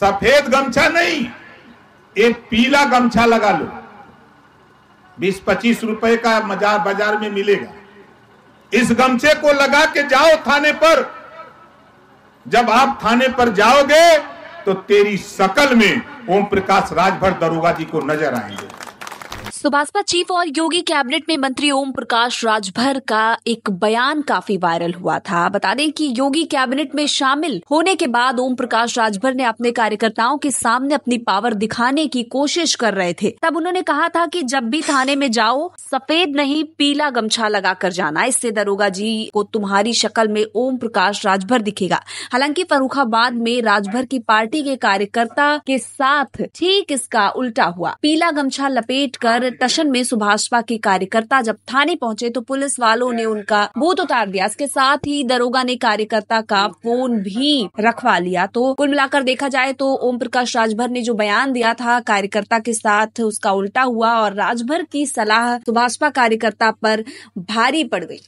सफेद गमछा नहीं एक पीला गमछा लगा लो बीस पच्चीस रुपए का मजार बाजार में मिलेगा इस गमछे को लगा के जाओ थाने पर जब आप थाने पर जाओगे तो तेरी शकल में ओम प्रकाश राजभर दरोगा जी को नजर आएंगे तो भाजपा चीफ और योगी कैबिनेट में मंत्री ओम प्रकाश राजभर का एक बयान काफी वायरल हुआ था बता दें कि योगी कैबिनेट में शामिल होने के बाद ओम प्रकाश राजभर ने अपने कार्यकर्ताओं के सामने अपनी पावर दिखाने की कोशिश कर रहे थे तब उन्होंने कहा था कि जब भी थाने में जाओ सफेद नहीं पीला गमछा लगा कर जाना इससे दरोगा जी को तुम्हारी शक्ल में ओम प्रकाश राजभर दिखेगा हालांकि फरूखाबाद में राजभर की पार्टी के कार्यकर्ता के साथ ठीक इसका उल्टा हुआ पीला गमछा लपेट कर प्रदर्शन में सुभाष के कार्यकर्ता जब थाने पहुंचे तो पुलिस वालों ने उनका बूथ उतार दिया इसके साथ ही दरोगा ने कार्यकर्ता का फोन भी रखवा लिया तो कुल मिलाकर देखा जाए तो ओम प्रकाश राजभर ने जो बयान दिया था कार्यकर्ता के साथ उसका उल्टा हुआ और राजभर की सलाह सुभाषपा कार्यकर्ता पर भारी पड़ गई